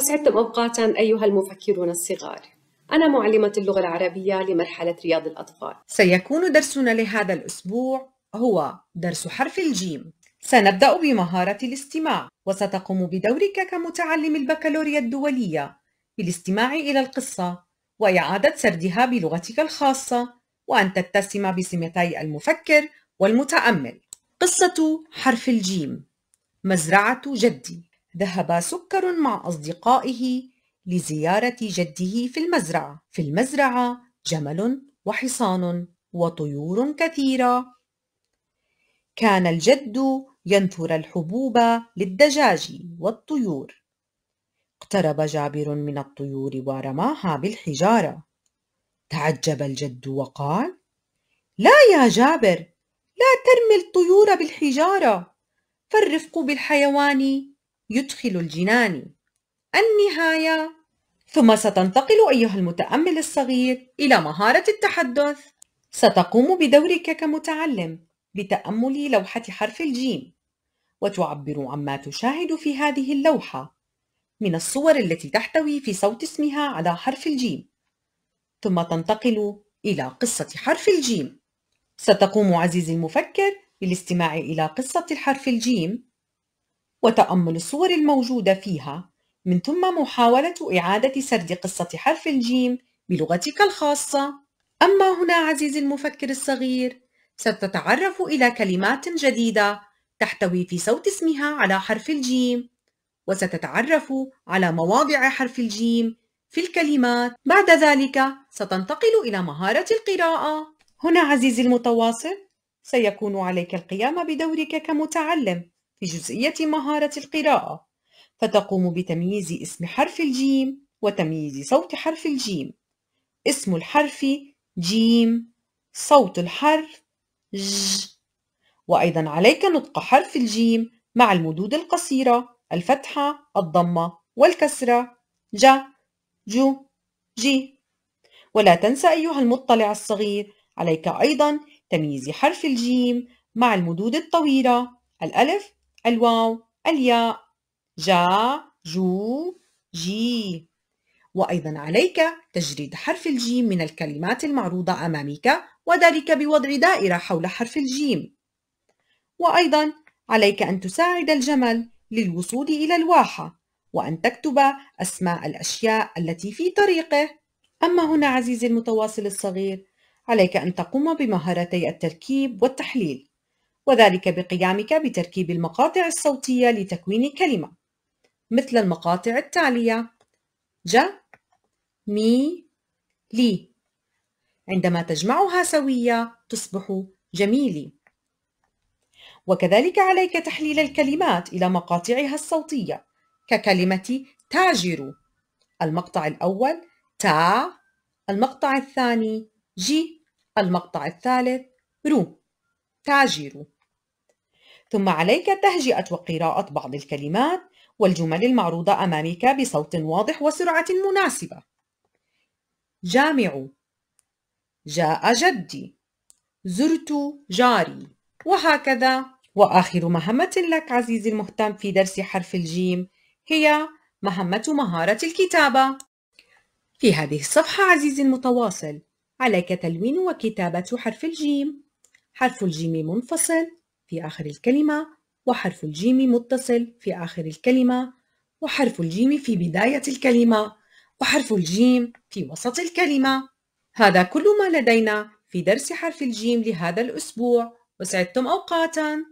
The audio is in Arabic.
وسعدتم أوقاتا أيها المفكرون الصغار أنا معلمة اللغة العربية لمرحلة رياض الأطفال سيكون درسنا لهذا الأسبوع هو درس حرف الجيم سنبدأ بمهارة الاستماع وستقوم بدورك كمتعلم البكالوريا الدولية بالاستماع إلى القصة وإعادة سردها بلغتك الخاصة وأن تتسم بسمتي المفكر والمتأمل قصة حرف الجيم مزرعة جدي ذهب سكر مع أصدقائه لزيارة جده في المزرعة في المزرعة جمل وحصان وطيور كثيرة كان الجد ينثر الحبوب للدجاج والطيور اقترب جابر من الطيور ورماها بالحجارة تعجب الجد وقال لا يا جابر لا ترمي الطيور بالحجارة فالرفق بالحيوان يدخل الجنان النهاية ثم ستنتقل أيها المتأمل الصغير إلى مهارة التحدث ستقوم بدورك كمتعلم بتأمل لوحة حرف الجيم وتعبر عما تشاهد في هذه اللوحة من الصور التي تحتوي في صوت اسمها على حرف الجيم ثم تنتقل إلى قصة حرف الجيم ستقوم عزيزي المفكر بالاستماع إلى قصة الحرف الجيم وتأمل الصور الموجودة فيها من ثم محاولة إعادة سرد قصة حرف الجيم بلغتك الخاصة أما هنا عزيزي المفكر الصغير ستتعرف إلى كلمات جديدة تحتوي في صوت اسمها على حرف الجيم وستتعرف على مواضع حرف الجيم في الكلمات بعد ذلك ستنتقل إلى مهارة القراءة هنا عزيزي المتواصل سيكون عليك القيام بدورك كمتعلم في جزئية مهارة القراءة فتقوم بتمييز اسم حرف الجيم وتمييز صوت حرف الجيم اسم الحرف جيم صوت الحرف ج وأيضا عليك نطق حرف الجيم مع المدود القصيرة الفتحة الضمة والكسرة ج جو جي ولا تنسى أيها المطلع الصغير عليك أيضا تمييز حرف الجيم مع المدود الطويلة الألف الواو الياء جا جو جي وأيضا عليك تجريد حرف الجيم من الكلمات المعروضة أمامك وذلك بوضع دائرة حول حرف الجيم وأيضا عليك أن تساعد الجمل للوصول إلى الواحة وأن تكتب أسماء الأشياء التي في طريقه أما هنا عزيزي المتواصل الصغير عليك أن تقوم بمهارتي التركيب والتحليل وذلك بقيامك بتركيب المقاطع الصوتية لتكوين كلمة مثل المقاطع التالية ج مي لي عندما تجمعها سوية تصبح جميلي وكذلك عليك تحليل الكلمات إلى مقاطعها الصوتية ككلمة تاجر المقطع الأول تا المقطع الثاني جي المقطع الثالث رو تاجر ثم عليك تهجئة وقراءة بعض الكلمات والجمل المعروضة أمامك بصوت واضح وسرعة مناسبة. جامع جاء جدي زرت جاري وهكذا وآخر مهمة لك عزيزي المهتم في درس حرف الجيم هي مهمة مهارة الكتابة. في هذه الصفحة عزيزي المتواصل عليك تلوين وكتابة حرف الجيم. حرف الجيم منفصل في آخر الكلمة وحرف الجيم متصل في آخر الكلمة وحرف الجيم في بداية الكلمة وحرف الجيم في وسط الكلمة هذا كل ما لدينا في درس حرف الجيم لهذا الأسبوع وسعدتم أوقاتاً